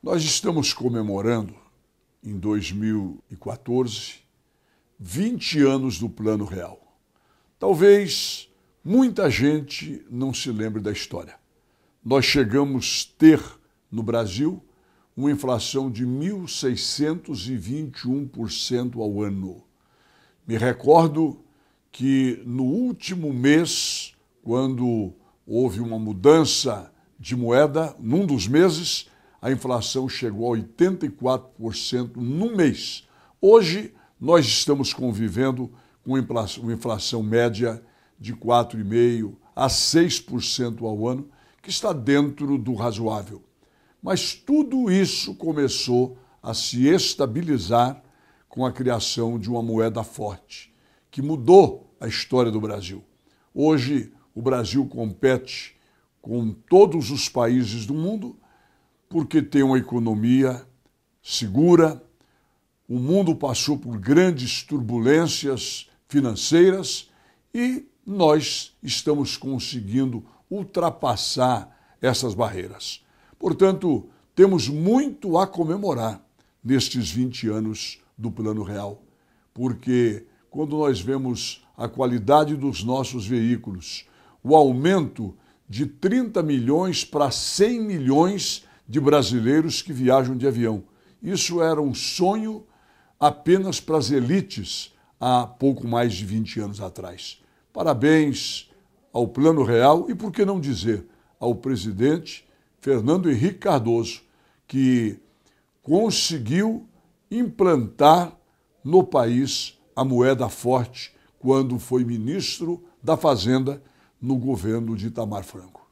Nós estamos comemorando, em 2014, 20 anos do Plano Real. Talvez muita gente não se lembre da história. Nós chegamos a ter no Brasil uma inflação de 1.621% ao ano. Me recordo que no último mês, quando houve uma mudança de moeda, num dos meses, a inflação chegou a 84% no mês. Hoje, nós estamos convivendo com uma inflação média de 4,5% a 6% ao ano, que está dentro do razoável. Mas tudo isso começou a se estabilizar com a criação de uma moeda forte, que mudou a história do Brasil. Hoje, o Brasil compete com todos os países do mundo porque tem uma economia segura. O mundo passou por grandes turbulências financeiras e nós estamos conseguindo ultrapassar essas barreiras. Portanto, temos muito a comemorar nestes 20 anos do Plano Real, porque quando nós vemos a qualidade dos nossos veículos, o aumento de 30 milhões para 100 milhões de brasileiros que viajam de avião. Isso era um sonho apenas para as elites há pouco mais de 20 anos atrás. Parabéns ao Plano Real e, por que não dizer, ao presidente Fernando Henrique Cardoso, que conseguiu implantar no país a moeda forte quando foi ministro da Fazenda no governo de Itamar Franco.